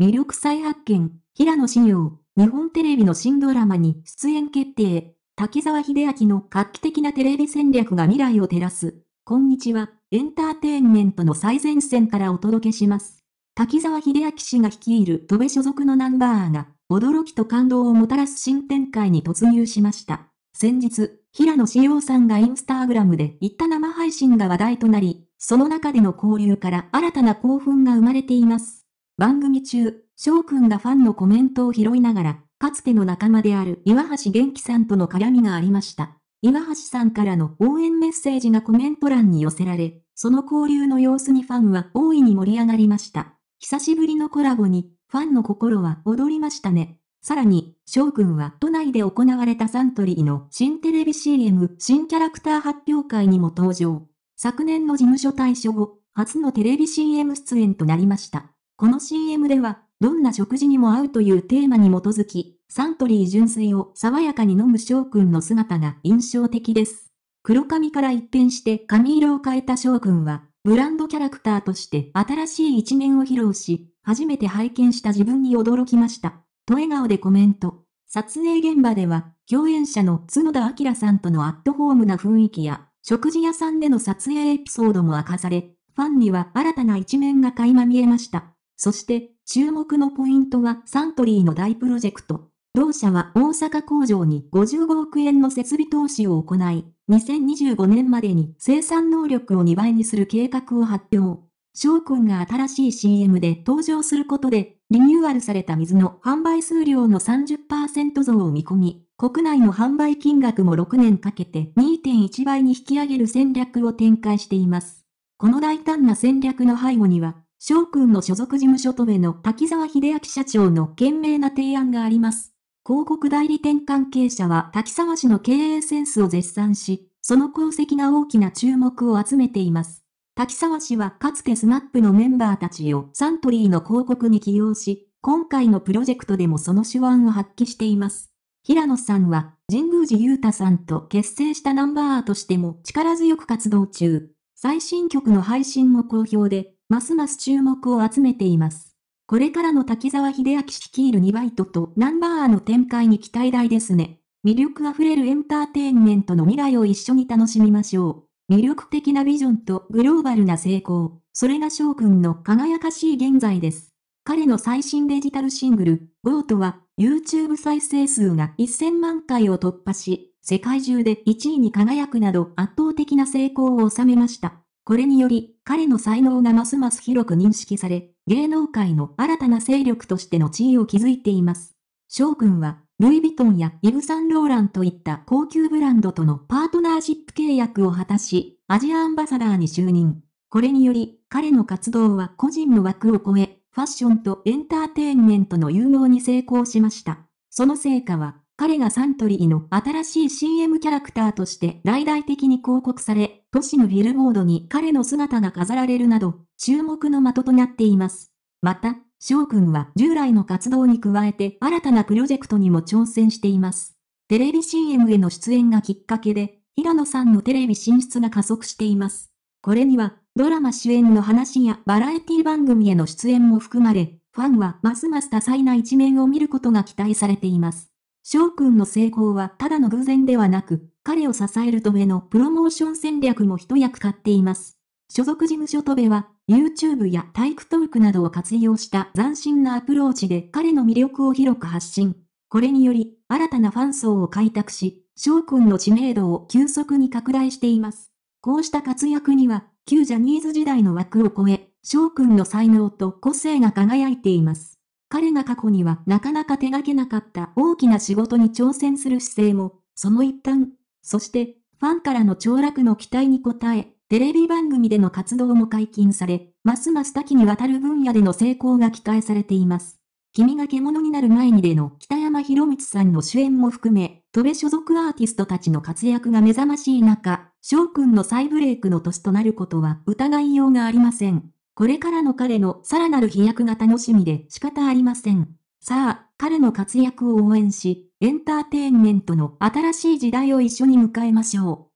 魅力再発見、平野紫耀、日本テレビの新ドラマに出演決定。滝沢秀明の画期的なテレビ戦略が未来を照らす。こんにちは。エンターテインメントの最前線からお届けします。滝沢秀明氏が率いる戸部所属のナンバーが、驚きと感動をもたらす新展開に突入しました。先日、平野紫耀さんがインスタグラムで行った生配信が話題となり、その中での交流から新たな興奮が生まれています。番組中、翔くんがファンのコメントを拾いながら、かつての仲間である岩橋元気さんとの絡みがありました。岩橋さんからの応援メッセージがコメント欄に寄せられ、その交流の様子にファンは大いに盛り上がりました。久しぶりのコラボに、ファンの心は踊りましたね。さらに、翔くんは都内で行われたサントリーの新テレビ CM 新キャラクター発表会にも登場。昨年の事務所退所後、初のテレビ CM 出演となりました。この CM では、どんな食事にも合うというテーマに基づき、サントリー純粋を爽やかに飲む翔くんの姿が印象的です。黒髪から一変して髪色を変えた翔くんは、ブランドキャラクターとして新しい一面を披露し、初めて拝見した自分に驚きました。と笑顔でコメント。撮影現場では、共演者の角田明さんとのアットホームな雰囲気や、食事屋さんでの撮影エピソードも明かされ、ファンには新たな一面が垣間見えました。そして、注目のポイントはサントリーの大プロジェクト。同社は大阪工場に55億円の設備投資を行い、2025年までに生産能力を2倍にする計画を発表。翔くんが新しい CM で登場することで、リニューアルされた水の販売数量の30%増を見込み、国内の販売金額も6年かけて2.1倍に引き上げる戦略を展開しています。この大胆な戦略の背後には、翔くんの所属事務所とべの滝沢秀明社長の賢明な提案があります。広告代理店関係者は滝沢氏の経営センスを絶賛し、その功績が大きな注目を集めています。滝沢氏はかつてスナップのメンバーたちをサントリーの広告に起用し、今回のプロジェクトでもその手腕を発揮しています。平野さんは、神宮寺勇太さんと結成したナンバーとしても力強く活動中。最新曲の配信も好評で、ますます注目を集めています。これからの滝沢秀明率いる2バイトとナンバーアの展開に期待大ですね。魅力あふれるエンターテインメントの未来を一緒に楽しみましょう。魅力的なビジョンとグローバルな成功、それが翔くんの輝かしい現在です。彼の最新デジタルシングル、ボートは、YouTube 再生数が1000万回を突破し、世界中で1位に輝くなど圧倒的な成功を収めました。これにより、彼の才能がますます広く認識され、芸能界の新たな勢力としての地位を築いています。翔くんは、ルイ・ヴィトンやイブ・サンローランといった高級ブランドとのパートナーシップ契約を果たし、アジアアンバサダーに就任。これにより、彼の活動は個人の枠を超え、ファッションとエンターテインメントの融合に成功しました。その成果は、彼がサントリーの新しい CM キャラクターとして大々的に広告され、都市のビルボードに彼の姿が飾られるなど、注目の的となっています。また、翔くんは従来の活動に加えて新たなプロジェクトにも挑戦しています。テレビ CM への出演がきっかけで、平野さんのテレビ進出が加速しています。これには、ドラマ主演の話やバラエティ番組への出演も含まれ、ファンはますます多彩な一面を見ることが期待されています。翔くんの成功はただの偶然ではなく、彼を支えるとべのプロモーション戦略も一役買っています。所属事務所とべは、YouTube や体育トークなどを活用した斬新なアプローチで彼の魅力を広く発信。これにより、新たなファン層を開拓し、翔くんの知名度を急速に拡大しています。こうした活躍には、旧ジャニーズ時代の枠を超え、翔くんの才能と個性が輝いています。彼が過去にはなかなか手がけなかった大きな仕事に挑戦する姿勢も、その一端、そして、ファンからの凋落の期待に応え、テレビ番組での活動も解禁され、ますます多岐にわたる分野での成功が期待されています。君が獣になる前にでの北山博光さんの主演も含め、戸部所属アーティストたちの活躍が目覚ましい中、翔くんの再ブレイクの年となることは疑いようがありません。これからの彼のさらなる飛躍が楽しみで仕方ありません。さあ、彼の活躍を応援し、エンターテインメントの新しい時代を一緒に迎えましょう。